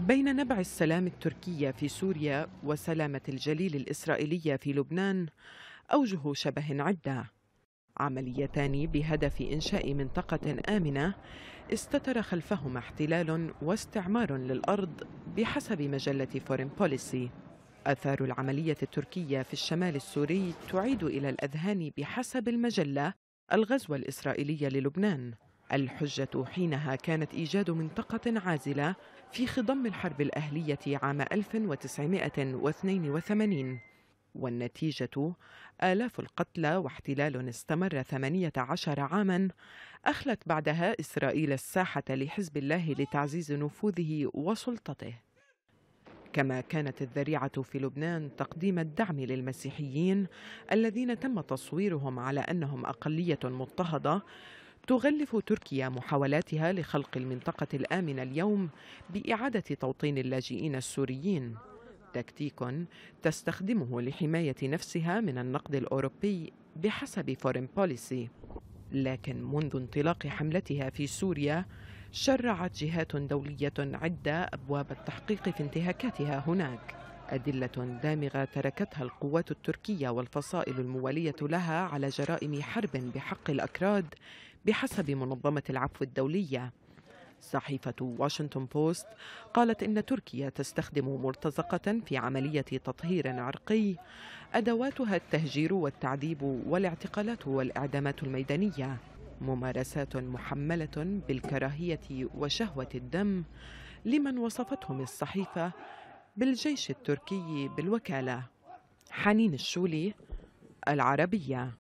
بين نبع السلام التركية في سوريا وسلامة الجليل الإسرائيلية في لبنان أوجه شبه عدة عمليتان بهدف إنشاء منطقة آمنة استتر خلفهما احتلال واستعمار للأرض بحسب مجلة فورين بوليسي آثار العملية التركية في الشمال السوري تعيد إلى الأذهان بحسب المجلة الغزو الإسرائيلي للبنان الحجة حينها كانت إيجاد منطقة عازلة في خضم الحرب الأهلية عام 1982 والنتيجة آلاف القتلى واحتلال استمر 18 عاما أخلت بعدها إسرائيل الساحة لحزب الله لتعزيز نفوذه وسلطته كما كانت الذريعة في لبنان تقديم الدعم للمسيحيين الذين تم تصويرهم على أنهم أقلية مضطهدة تغلف تركيا محاولاتها لخلق المنطقة الآمنة اليوم بإعادة توطين اللاجئين السوريين تكتيك تستخدمه لحماية نفسها من النقد الأوروبي بحسب فورين بوليسي لكن منذ انطلاق حملتها في سوريا شرعت جهات دولية عدة أبواب التحقيق في انتهاكاتها هناك أدلة دامغة تركتها القوات التركية والفصائل الموالية لها على جرائم حرب بحق الأكراد بحسب منظمة العفو الدولية صحيفة واشنطن بوست قالت إن تركيا تستخدم مرتزقة في عملية تطهير عرقي أدواتها التهجير والتعذيب والاعتقالات والإعدامات الميدانية ممارسات محملة بالكراهية وشهوة الدم لمن وصفتهم الصحيفة بالجيش التركي بالوكالة حنين الشولي العربية